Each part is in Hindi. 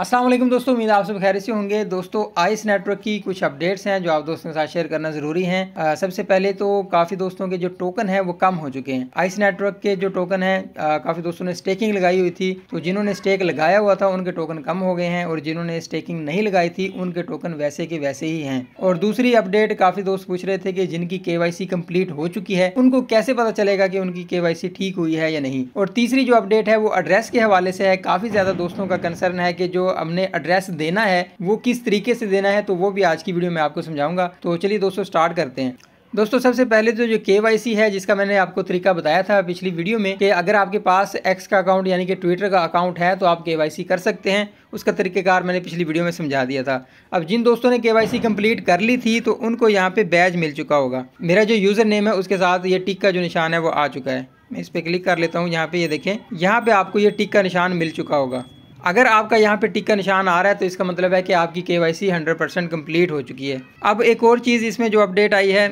असलम दोस्तों उम्मीद आप सब खैर से होंगे दोस्तों आइस नेटवर्क की कुछ अपडेट्स हैं जो आप दोस्तों के साथ शेयर करना ज़रूरी है सबसे पहले तो काफ़ी दोस्तों के जो टोकन है वो कम हो चुके हैं आइस नेटवर्क के जो टोकन है काफ़ी दोस्तों ने स्टेकिंग लगाई हुई थी तो जिन्होंने स्टेक लगाया हुआ था उनके टोकन कम हो गए हैं और जिन्होंने स्टेकिंग नहीं लगाई थी उनके टोकन वैसे के वैसे ही हैं और दूसरी अपडेट काफ़ी दोस्त पूछ रहे थे कि जिनकी के वाई कम्प्लीट हो चुकी है उनको कैसे पता चलेगा कि उनकी के वाई ठीक हुई है या नहीं और तीसरी जो अपडेट है वो एड्रेस के हवाले से है काफ़ी ज़्यादा दोस्तों का कंसर्न है कि जो हमने एड्रेस देना है वो किस तरीके से देना है तो वो भी आज की वीडियो में आपको समझाऊंगा तो चलिए दोस्तों स्टार्ट करते हैं दोस्तों सबसे पहले तो जो के है जिसका मैंने आपको तरीका बताया था पिछली वीडियो में कि अगर आपके पास एक्स का अकाउंट यानी कि ट्विटर का अकाउंट है तो आप के कर सकते हैं उसका तरीक़ेकार मैंने पिछली वीडियो में समझा दिया था अब जिन दोस्तों ने के कंप्लीट कर ली थी तो उनको यहाँ पे बैज मिल चुका होगा मेरा जो यूज़र नेम है उसके साथ ये टिक का जो निशान है वो आ चुका है मैं इस पर क्लिक कर लेता हूँ यहाँ पे ये देखें यहाँ पे आपको ये टिक का निशान मिल चुका होगा अगर आपका यहाँ पे टिक का निशान आ रहा है तो इसका मतलब है कि आपकी K Y C hundred percent complete हो चुकी है अब एक और चीज़ इसमें जो अपडेट आई है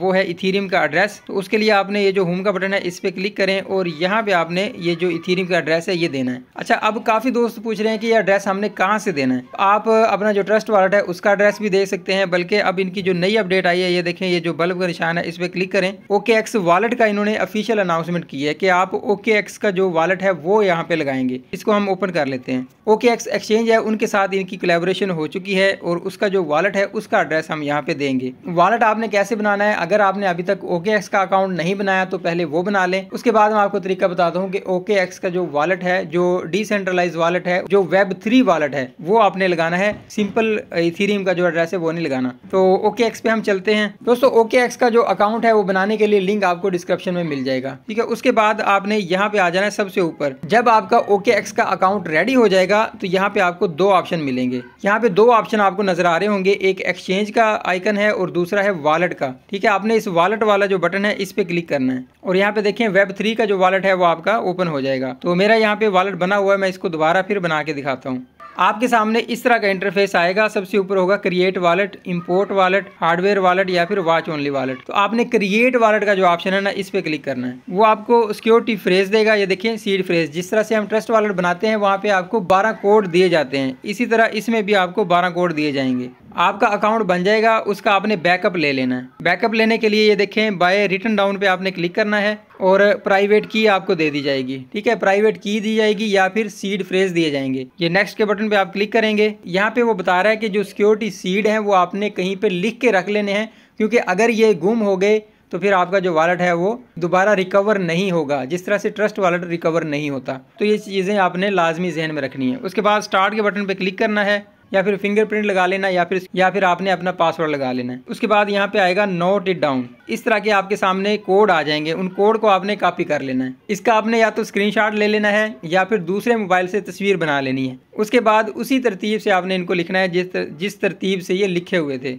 वो है इथीरियम का एड्रेस तो उसके लिए आपने ये जो होम का बटन है इस पर क्लिक करें और यहाँ पे आपने ये जो इथीरियम का एड्रेस है ये देना है अच्छा अब काफ़ी दोस्त पूछ रहे हैं कि ये एड्रेस हमने कहाँ से देना है आप अपना जो ट्रस्ट वालेट है उसका एड्रेस भी दे सकते हैं बल्कि अब इनकी जो नई अपडेट आई है ये देखें ये जो बल्ब का निशान है इस पर क्लिक करें ओके एक्स वालेट का इन्होंने अफिशियल अनाउंसमेंट की है कि आप ओके एक्स का जो वालेट है वो यहाँ पे लगाएंगे इसको हम ओपन कर लेते हैं हैं ओके एक्स एक्सचेंज है उनके साथ इनकी कोलेबोरेशन हो चुकी है और उसका जो वॉलेट है उसका एड्रेस हम यहाँ पे देंगे वॉलेट आपने कैसे बनाना है अगर आपने अभी तक ओके एक्स का अकाउंट नहीं बनाया तो पहले वो बना लें उसके बाद मैं आपको तरीका बता दूँ कि ओके एक्स का जो वॉलेट है जो डिसेंट्रलाइज वॉलेट है जो वेब थ्री वॉलेट है वो आपने लगाना है सिंपल इथीरियम का जो एड्रेस है वो नहीं लगाना तो ओके एक्स पे हम चलते हैं दोस्तों ओके एक्स का जो अकाउंट है वो बनाने के लिए लिंक आपको डिस्क्रिप्शन में मिल जाएगा ठीक है उसके बाद आपने यहाँ पे आ जाना है सबसे ऊपर जब आपका ओके एक्स का अकाउंट रेडी हो हो जाएगा तो यहाँ पे आपको दो ऑप्शन मिलेंगे यहाँ पे दो ऑप्शन आपको नज़र आ रहे होंगे एक एक्सचेंज का आइकन है और दूसरा है वॉलेट का ठीक है आपने इस वॉलेट वाला जो बटन है इस पर क्लिक करना है और यहाँ पे देखें वेब थ्री का जो वॉलेट है वो आपका ओपन हो जाएगा तो मेरा यहाँ पे वॉलेट बना हुआ है मैं इसको दोबारा फिर बना के दिखाता हूँ आपके सामने इस तरह का इंटरफेस आएगा सबसे ऊपर होगा create wallet import wallet hardware wallet या फिर वॉच ओनली वॉलेट तो आपने क्रिएट वॉलेट का जो ऑप्शन है ना इस पर क्लिक करना है वो आपको सिक्योरिटी फ्रेज देगा ये देखिए सीड फ्रेज जिस तरह से हम ट्रस्ट वॉलेट बनाते हैं वहाँ पे आपको बारह कोड दिए जाते हैं इसी तरह इसमें भी आपको बारह कोड दिए जाएंगे आपका अकाउंट बन जाएगा उसका आपने बैकअप ले लेना है बैकअप लेने के लिए ये देखें बाय रिटर्न डाउन पे आपने क्लिक करना है और प्राइवेट की आपको दे दी जाएगी ठीक है प्राइवेट की दी जाएगी या फिर सीड फ्रेज दिए जाएंगे ये नेक्स्ट के बटन पे आप क्लिक करेंगे यहाँ पे वो बता रहा है कि जो सिक्योरिटी सीड है वो आपने कहीं पर लिख के रख लेने हैं क्योंकि अगर ये गुम हो गए तो फिर आपका जो वॉलेट है वो दोबारा रिकवर नहीं होगा जिस तरह से ट्रस्ट वॉलेट रिकवर नहीं होता तो ये चीज़ें आपने लाजमी जहन में रखनी है उसके बाद स्टार्ट के बटन पर क्लिक करना है या फिर फिंगरप्रिंट लगा लेना या फिर या फिर आपने अपना पासवर्ड लगा लेना है उसके बाद यहाँ पे आएगा नोट इट डाउन इस तरह के आपके सामने कोड आ जाएंगे उन कोड को आपने कॉपी कर लेना है इसका आपने या तो स्क्रीनशॉट ले लेना है या फिर दूसरे मोबाइल से तस्वीर बना लेनी है उसके बाद उसी तरतीब से आपने इनको लिखना है जिस तर, जिस तरतीब से ये लिखे हुए थे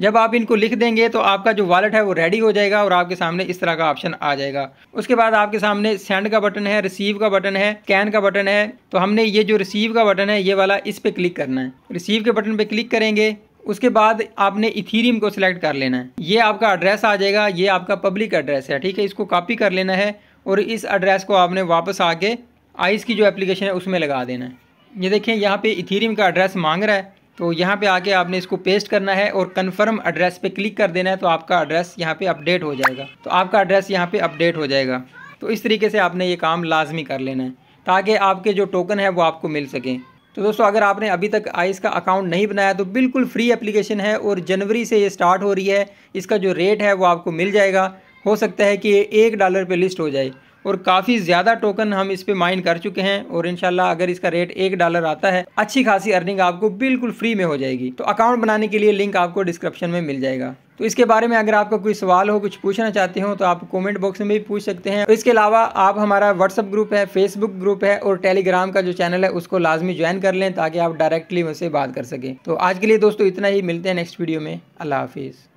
जब आप इनको लिख देंगे तो आपका जो वॉलेट है वो रेडी हो जाएगा और आपके सामने इस तरह का ऑप्शन आ जाएगा उसके बाद आपके सामने सेंड का बटन है रिसीव का बटन है स्कैन का बटन है तो हमने ये जो रिसीव का बटन है ये वाला इस पर क्लिक करना है रिसीव के बटन पर क्लिक करेंगे उसके बाद आपने इथीरियम को सिलेक्ट कर लेना है ये आपका एड्रेस आ जाएगा ये आपका पब्लिक एड्रेस है ठीक है इसको कॉपी कर लेना है और इस एड्रेस को आपने वापस आके आइस की जो एप्लीकेशन है उसमें लगा देना है ये देखें यहाँ पे इथीरियम का एड्रेस मांग रहा है तो यहाँ पे आके आपने इसको पेस्ट करना है और कन्फर्म एड्रेस पे क्लिक कर देना है तो आपका एड्रेस यहाँ पे अपडेट हो जाएगा तो आपका एड्रेस यहाँ पे अपडेट हो जाएगा तो इस तरीके से आपने ये काम लाजमी कर लेना है ताकि आपके जो टोकन है वो आपको मिल सकें तो दोस्तों अगर आपने अभी तक आइस का अकाउंट नहीं बनाया तो बिल्कुल फ्री एप्लीकेशन है और जनवरी से ये स्टार्ट हो रही है इसका जो रेट है वो आपको मिल जाएगा हो सकता है कि ये एक डॉलर पर लिस्ट हो जाए और काफ़ी ज़्यादा टोकन हम इस पर माइन कर चुके हैं और इनशाला अगर इसका रेट एक डॉलर आता है अच्छी खासी अर्निंग आपको बिल्कुल फ्री में हो जाएगी तो अकाउंट बनाने के लिए लिंक आपको डिस्क्रिप्शन में मिल जाएगा तो इसके बारे में अगर आपका कोई सवाल हो कुछ पूछना चाहते हो तो आप कमेंट बॉक्स में भी पूछ सकते हैं इसके अलावा आप हमारा व्हाट्सअप ग्रुप है फेसबुक ग्रुप है और टेलीग्राम का जो चैनल है उसको लाजमी ज्वाइन कर लें ताकि आप डायरेक्टली मुझसे बात कर सकें तो आज के लिए दोस्तों इतना ही मिलते हैं नेक्स्ट वीडियो में अल्लाह हाफिज़